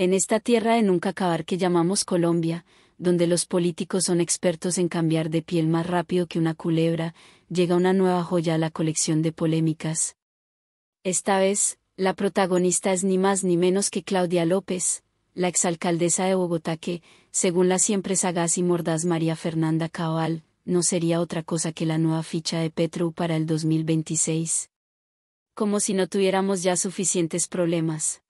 en esta tierra de nunca acabar que llamamos Colombia, donde los políticos son expertos en cambiar de piel más rápido que una culebra, llega una nueva joya a la colección de polémicas. Esta vez, la protagonista es ni más ni menos que Claudia López, la exalcaldesa de Bogotá que, según la siempre sagaz y mordaz María Fernanda Cabal, no sería otra cosa que la nueva ficha de Petro para el 2026. Como si no tuviéramos ya suficientes problemas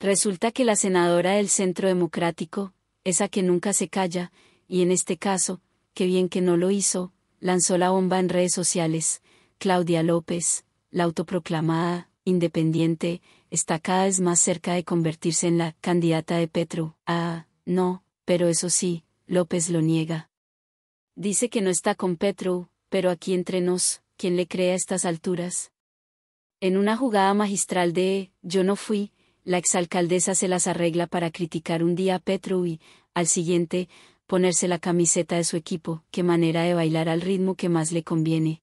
Resulta que la senadora del Centro Democrático, esa que nunca se calla, y en este caso, que bien que no lo hizo, lanzó la bomba en redes sociales, Claudia López, la autoproclamada, independiente, está cada vez más cerca de convertirse en la candidata de Petro. Ah, no, pero eso sí, López lo niega. Dice que no está con Petro, pero aquí entre nos, ¿quién le cree a estas alturas? En una jugada magistral de Yo no fui, la exalcaldesa se las arregla para criticar un día a Petro y, al siguiente, ponerse la camiseta de su equipo, qué manera de bailar al ritmo que más le conviene.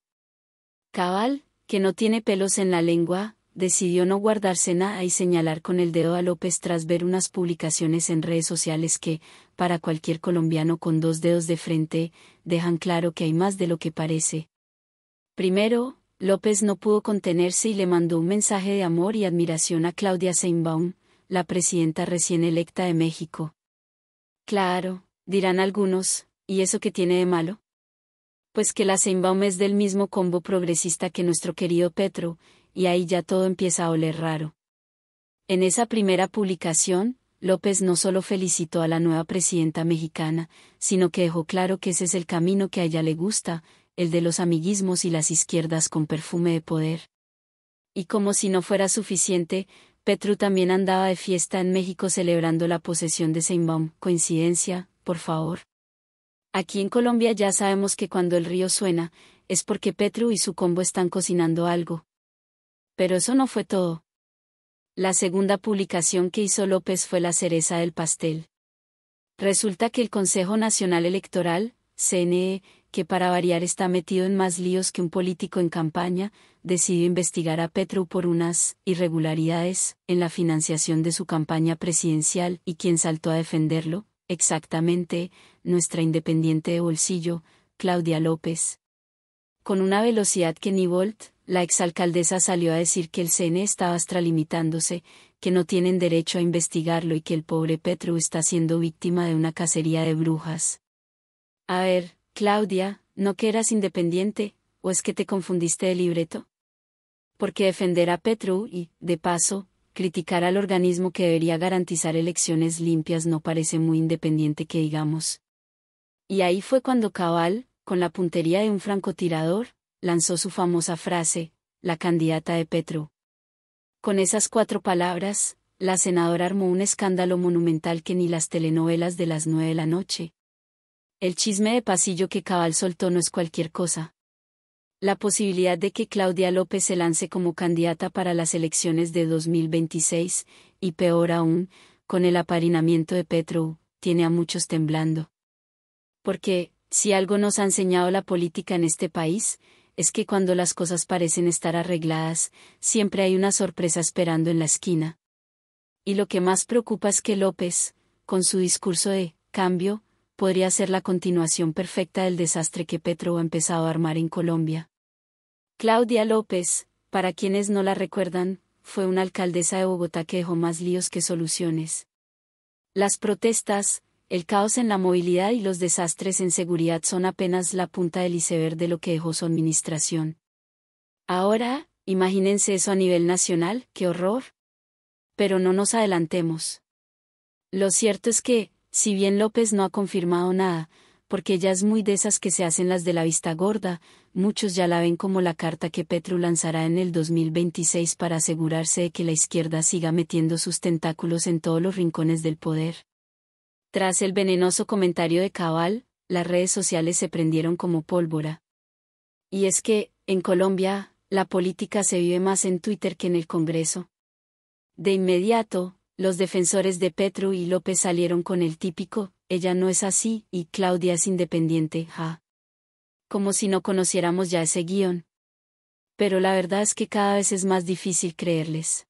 Cabal, que no tiene pelos en la lengua, decidió no guardarse nada y señalar con el dedo a López tras ver unas publicaciones en redes sociales que, para cualquier colombiano con dos dedos de frente, dejan claro que hay más de lo que parece. Primero, López no pudo contenerse y le mandó un mensaje de amor y admiración a Claudia Seinbaum, la presidenta recién electa de México. Claro, dirán algunos, ¿y eso qué tiene de malo? Pues que la Seinbaum es del mismo combo progresista que nuestro querido Petro, y ahí ya todo empieza a oler raro. En esa primera publicación, López no solo felicitó a la nueva presidenta mexicana, sino que dejó claro que ese es el camino que a ella le gusta, el de los amiguismos y las izquierdas con perfume de poder. Y como si no fuera suficiente, Petru también andaba de fiesta en México celebrando la posesión de Seinbaum. Coincidencia, por favor. Aquí en Colombia ya sabemos que cuando el río suena, es porque Petru y su combo están cocinando algo. Pero eso no fue todo. La segunda publicación que hizo López fue la cereza del pastel. Resulta que el Consejo Nacional Electoral, CNE, que para variar está metido en más líos que un político en campaña, decidió investigar a Petro por unas irregularidades en la financiación de su campaña presidencial y quien saltó a defenderlo, exactamente, nuestra independiente de bolsillo, Claudia López. Con una velocidad que ni Volt, la exalcaldesa salió a decir que el CNE estaba extralimitándose, que no tienen derecho a investigarlo y que el pobre Petro está siendo víctima de una cacería de brujas. A ver, Claudia, ¿no que eras independiente, o es que te confundiste de libreto? Porque defender a Petru y, de paso, criticar al organismo que debería garantizar elecciones limpias no parece muy independiente que digamos. Y ahí fue cuando Cabal, con la puntería de un francotirador, lanzó su famosa frase, la candidata de Petru. Con esas cuatro palabras, la senadora armó un escándalo monumental que ni las telenovelas de las nueve de la noche, el chisme de pasillo que Cabal soltó no es cualquier cosa. La posibilidad de que Claudia López se lance como candidata para las elecciones de 2026, y peor aún, con el aparinamiento de Petro, tiene a muchos temblando. Porque, si algo nos ha enseñado la política en este país, es que cuando las cosas parecen estar arregladas, siempre hay una sorpresa esperando en la esquina. Y lo que más preocupa es que López, con su discurso de cambio, podría ser la continuación perfecta del desastre que Petro ha empezado a armar en Colombia. Claudia López, para quienes no la recuerdan, fue una alcaldesa de Bogotá que dejó más líos que soluciones. Las protestas, el caos en la movilidad y los desastres en seguridad son apenas la punta del iceberg de lo que dejó su administración. Ahora, imagínense eso a nivel nacional, qué horror. Pero no nos adelantemos. Lo cierto es que, si bien López no ha confirmado nada, porque ya es muy de esas que se hacen las de la vista gorda, muchos ya la ven como la carta que Petro lanzará en el 2026 para asegurarse de que la izquierda siga metiendo sus tentáculos en todos los rincones del poder. Tras el venenoso comentario de Cabal, las redes sociales se prendieron como pólvora. Y es que, en Colombia, la política se vive más en Twitter que en el Congreso. De inmediato, los defensores de Petru y López salieron con el típico, ella no es así, y Claudia es independiente, ja. Como si no conociéramos ya ese guión. Pero la verdad es que cada vez es más difícil creerles.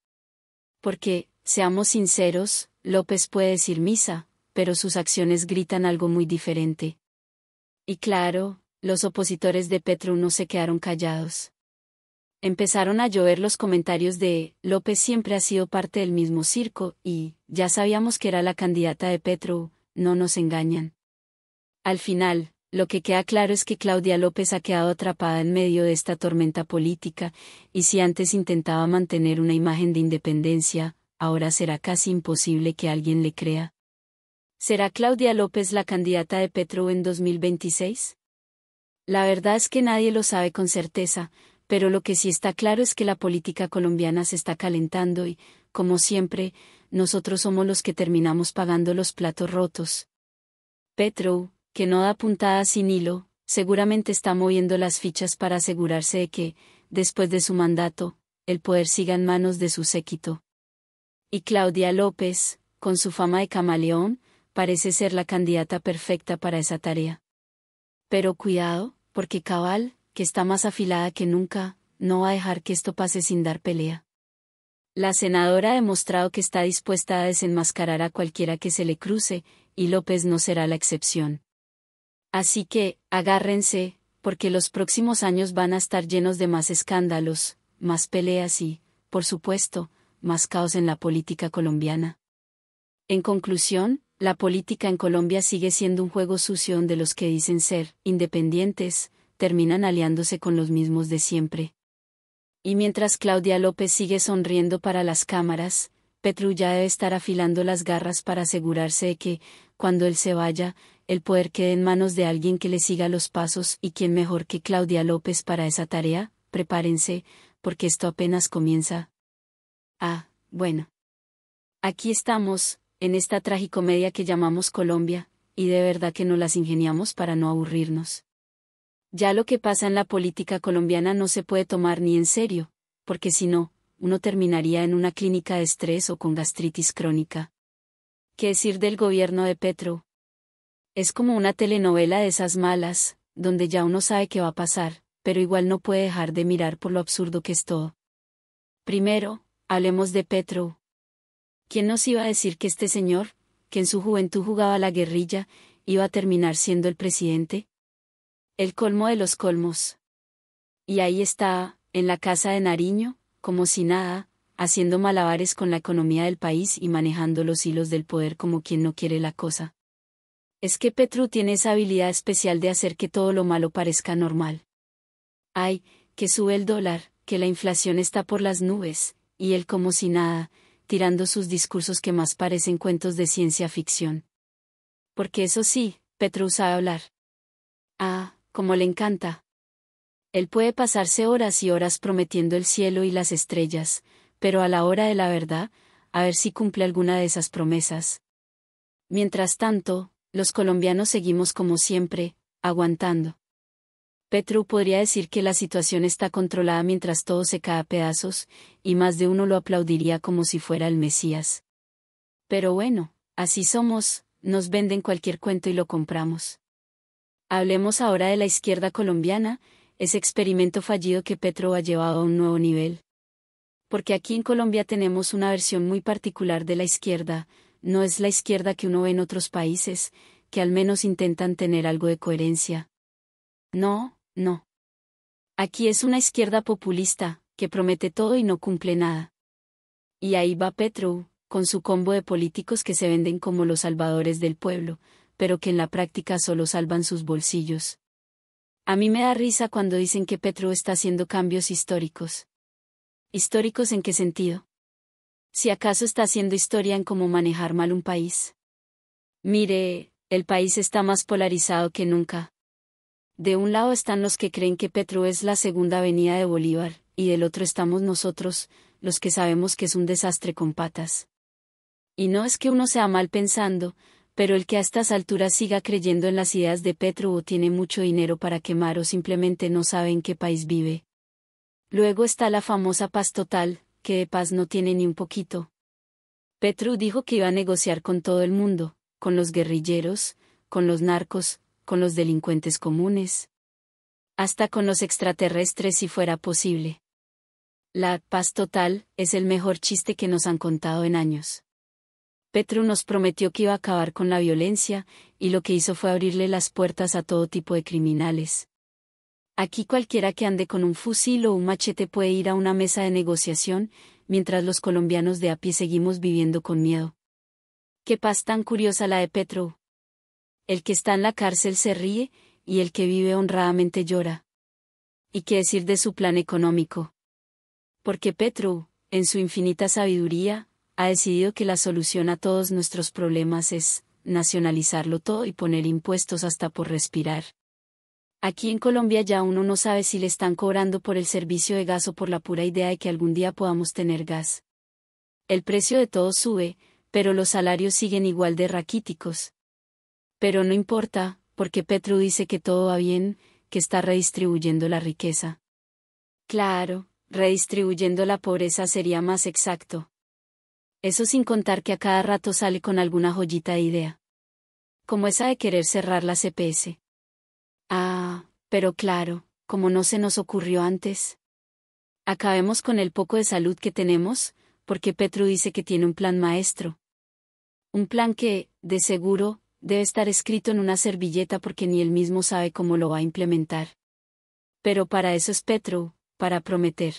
Porque, seamos sinceros, López puede decir misa, pero sus acciones gritan algo muy diferente. Y claro, los opositores de Petru no se quedaron callados. Empezaron a llover los comentarios de, López siempre ha sido parte del mismo circo, y, ya sabíamos que era la candidata de Petro, no nos engañan. Al final, lo que queda claro es que Claudia López ha quedado atrapada en medio de esta tormenta política, y si antes intentaba mantener una imagen de independencia, ahora será casi imposible que alguien le crea. ¿Será Claudia López la candidata de Petro en 2026? La verdad es que nadie lo sabe con certeza, pero lo que sí está claro es que la política colombiana se está calentando y, como siempre, nosotros somos los que terminamos pagando los platos rotos. Petro, que no da puntadas sin hilo, seguramente está moviendo las fichas para asegurarse de que, después de su mandato, el poder siga en manos de su séquito. Y Claudia López, con su fama de camaleón, parece ser la candidata perfecta para esa tarea. Pero cuidado, porque cabal, que está más afilada que nunca, no va a dejar que esto pase sin dar pelea. La senadora ha demostrado que está dispuesta a desenmascarar a cualquiera que se le cruce, y López no será la excepción. Así que, agárrense, porque los próximos años van a estar llenos de más escándalos, más peleas y, por supuesto, más caos en la política colombiana. En conclusión, la política en Colombia sigue siendo un juego sucio donde los que dicen ser independientes, terminan aliándose con los mismos de siempre. Y mientras Claudia López sigue sonriendo para las cámaras, Petru ya debe estar afilando las garras para asegurarse de que, cuando él se vaya, el poder quede en manos de alguien que le siga los pasos y quien mejor que Claudia López para esa tarea, prepárense, porque esto apenas comienza. Ah, bueno. Aquí estamos, en esta tragicomedia que llamamos Colombia, y de verdad que nos las ingeniamos para no aburrirnos. Ya lo que pasa en la política colombiana no se puede tomar ni en serio, porque si no, uno terminaría en una clínica de estrés o con gastritis crónica. ¿Qué decir del gobierno de Petro? Es como una telenovela de esas malas, donde ya uno sabe qué va a pasar, pero igual no puede dejar de mirar por lo absurdo que es todo. Primero, hablemos de Petro. ¿Quién nos iba a decir que este señor, que en su juventud jugaba a la guerrilla, iba a terminar siendo el presidente? el colmo de los colmos. Y ahí está, en la casa de Nariño, como si nada, haciendo malabares con la economía del país y manejando los hilos del poder como quien no quiere la cosa. Es que Petru tiene esa habilidad especial de hacer que todo lo malo parezca normal. Ay, que sube el dólar, que la inflación está por las nubes, y él como si nada, tirando sus discursos que más parecen cuentos de ciencia ficción. Porque eso sí, Petru sabe hablar. Ah, como le encanta. Él puede pasarse horas y horas prometiendo el cielo y las estrellas, pero a la hora de la verdad, a ver si cumple alguna de esas promesas. Mientras tanto, los colombianos seguimos como siempre, aguantando. Petru podría decir que la situación está controlada mientras todo se cae a pedazos, y más de uno lo aplaudiría como si fuera el Mesías. Pero bueno, así somos, nos venden cualquier cuento y lo compramos. Hablemos ahora de la izquierda colombiana, ese experimento fallido que Petro ha llevado a un nuevo nivel. Porque aquí en Colombia tenemos una versión muy particular de la izquierda, no es la izquierda que uno ve en otros países, que al menos intentan tener algo de coherencia. No, no. Aquí es una izquierda populista, que promete todo y no cumple nada. Y ahí va Petro, con su combo de políticos que se venden como los salvadores del pueblo, pero que en la práctica solo salvan sus bolsillos. A mí me da risa cuando dicen que Petro está haciendo cambios históricos. ¿Históricos en qué sentido? Si acaso está haciendo historia en cómo manejar mal un país. Mire, el país está más polarizado que nunca. De un lado están los que creen que Petro es la segunda avenida de Bolívar, y del otro estamos nosotros, los que sabemos que es un desastre con patas. Y no es que uno sea mal pensando, pero el que a estas alturas siga creyendo en las ideas de Petru o tiene mucho dinero para quemar o simplemente no sabe en qué país vive. Luego está la famosa paz total, que de paz no tiene ni un poquito. Petru dijo que iba a negociar con todo el mundo, con los guerrilleros, con los narcos, con los delincuentes comunes, hasta con los extraterrestres si fuera posible. La paz total es el mejor chiste que nos han contado en años. Petru nos prometió que iba a acabar con la violencia, y lo que hizo fue abrirle las puertas a todo tipo de criminales. Aquí cualquiera que ande con un fusil o un machete puede ir a una mesa de negociación, mientras los colombianos de a pie seguimos viviendo con miedo. Qué paz tan curiosa la de Petro. El que está en la cárcel se ríe, y el que vive honradamente llora. ¿Y qué decir de su plan económico? Porque Petro, en su infinita sabiduría, ha decidido que la solución a todos nuestros problemas es nacionalizarlo todo y poner impuestos hasta por respirar. Aquí en Colombia ya uno no sabe si le están cobrando por el servicio de gas o por la pura idea de que algún día podamos tener gas. El precio de todo sube, pero los salarios siguen igual de raquíticos. Pero no importa, porque Petro dice que todo va bien, que está redistribuyendo la riqueza. Claro, redistribuyendo la pobreza sería más exacto. Eso sin contar que a cada rato sale con alguna joyita de idea. Como esa de querer cerrar la CPS. Ah, pero claro, como no se nos ocurrió antes. Acabemos con el poco de salud que tenemos, porque Petru dice que tiene un plan maestro. Un plan que, de seguro, debe estar escrito en una servilleta porque ni él mismo sabe cómo lo va a implementar. Pero para eso es Petru, para prometer.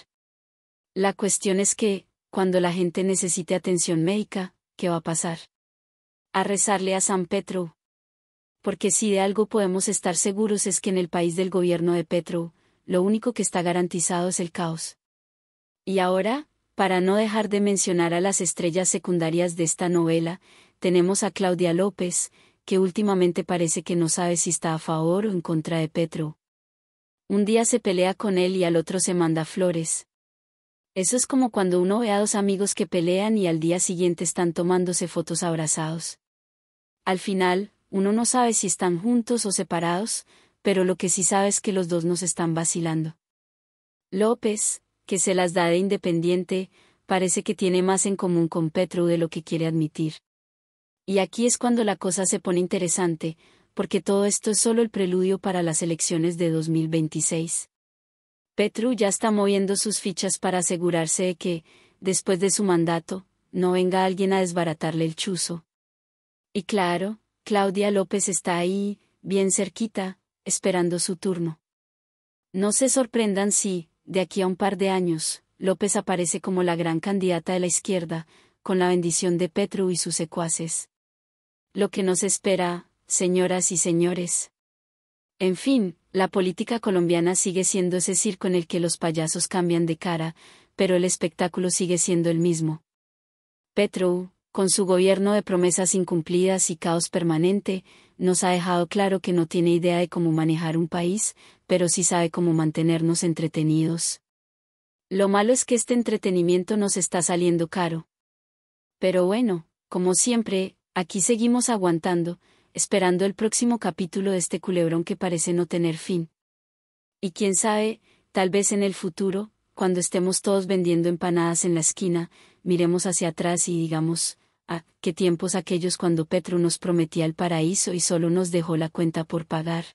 La cuestión es que, cuando la gente necesite atención médica, ¿qué va a pasar? A rezarle a San Petro. Porque si de algo podemos estar seguros es que en el país del gobierno de Petro, lo único que está garantizado es el caos. Y ahora, para no dejar de mencionar a las estrellas secundarias de esta novela, tenemos a Claudia López, que últimamente parece que no sabe si está a favor o en contra de Petro. Un día se pelea con él y al otro se manda flores. Eso es como cuando uno ve a dos amigos que pelean y al día siguiente están tomándose fotos abrazados. Al final, uno no sabe si están juntos o separados, pero lo que sí sabe es que los dos nos están vacilando. López, que se las da de independiente, parece que tiene más en común con Petro de lo que quiere admitir. Y aquí es cuando la cosa se pone interesante, porque todo esto es solo el preludio para las elecciones de 2026. Petru ya está moviendo sus fichas para asegurarse de que, después de su mandato, no venga alguien a desbaratarle el chuzo. Y claro, Claudia López está ahí, bien cerquita, esperando su turno. No se sorprendan si, de aquí a un par de años, López aparece como la gran candidata de la izquierda, con la bendición de Petru y sus secuaces. Lo que nos espera, señoras y señores. En fin, la política colombiana sigue siendo ese circo en el que los payasos cambian de cara, pero el espectáculo sigue siendo el mismo. Petro, con su gobierno de promesas incumplidas y caos permanente, nos ha dejado claro que no tiene idea de cómo manejar un país, pero sí sabe cómo mantenernos entretenidos. Lo malo es que este entretenimiento nos está saliendo caro. Pero bueno, como siempre, aquí seguimos aguantando, esperando el próximo capítulo de este culebrón que parece no tener fin. Y quién sabe, tal vez en el futuro, cuando estemos todos vendiendo empanadas en la esquina, miremos hacia atrás y digamos, ah, qué tiempos aquellos cuando Petro nos prometía el paraíso y solo nos dejó la cuenta por pagar.